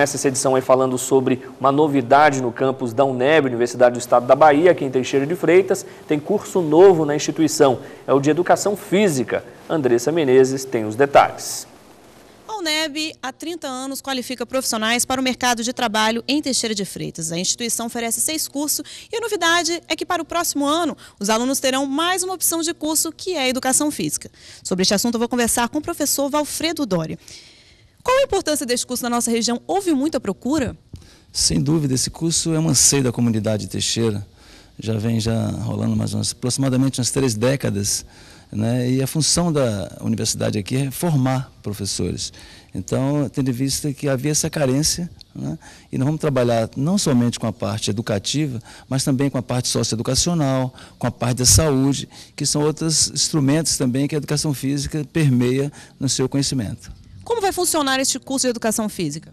começa essa edição aí falando sobre uma novidade no campus da UNEB, Universidade do Estado da Bahia, aqui em Teixeira de Freitas. Tem curso novo na instituição, é o de Educação Física. Andressa Menezes tem os detalhes. A UNEB, há 30 anos, qualifica profissionais para o mercado de trabalho em Teixeira de Freitas. A instituição oferece seis cursos e a novidade é que para o próximo ano, os alunos terão mais uma opção de curso, que é a Educação Física. Sobre este assunto, eu vou conversar com o professor Valfredo Dori. Qual a importância desse curso na nossa região? Houve muita procura? Sem dúvida, esse curso é um anseio da comunidade Teixeira. Já vem já rolando mais umas, aproximadamente umas três décadas. Né? E a função da universidade aqui é formar professores. Então, tendo em vista que havia essa carência, né? e nós vamos trabalhar não somente com a parte educativa, mas também com a parte socioeducacional, com a parte da saúde, que são outros instrumentos também que a educação física permeia no seu conhecimento. Como vai funcionar este curso de educação física?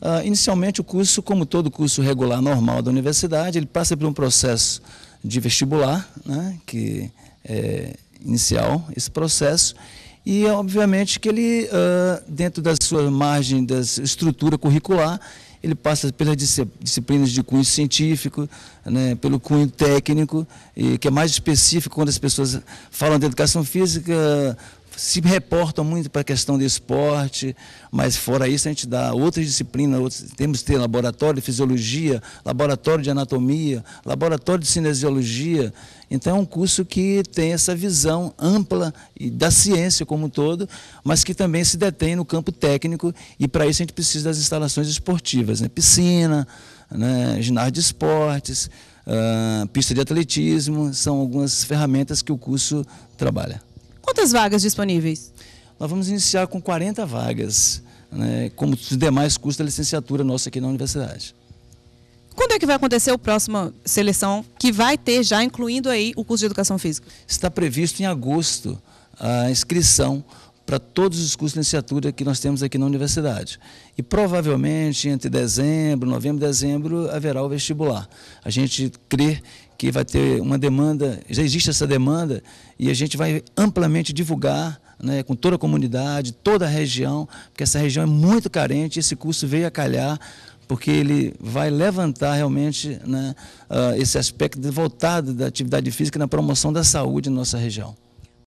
Uh, inicialmente, o curso, como todo curso regular normal da universidade, ele passa por um processo de vestibular, né, que é inicial esse processo, e é obviamente que ele, uh, dentro da sua margem, da estrutura curricular, ele passa pelas disciplinas de cunho científico, né, pelo cunho técnico, e que é mais específico quando as pessoas falam de educação física, se reportam muito para a questão de esporte, mas fora isso a gente dá outras disciplinas, outras, temos que ter laboratório de fisiologia, laboratório de anatomia, laboratório de cinesiologia. Então é um curso que tem essa visão ampla da ciência como um todo, mas que também se detém no campo técnico e para isso a gente precisa das instalações esportivas, né? piscina, né? ginásio de esportes, uh, pista de atletismo, são algumas ferramentas que o curso trabalha. Quantas vagas disponíveis? Nós vamos iniciar com 40 vagas, né, como os demais cursos da licenciatura nossa aqui na universidade. Quando é que vai acontecer a próxima seleção, que vai ter já incluindo aí o curso de Educação Física? Está previsto em agosto a inscrição para todos os cursos de licenciatura que nós temos aqui na universidade. E provavelmente entre dezembro, novembro e dezembro haverá o vestibular. A gente crê que vai ter uma demanda, já existe essa demanda, e a gente vai amplamente divulgar né, com toda a comunidade, toda a região, porque essa região é muito carente, esse curso veio a calhar, porque ele vai levantar realmente né, ah, esse aspecto voltado da atividade física na promoção da saúde na nossa região.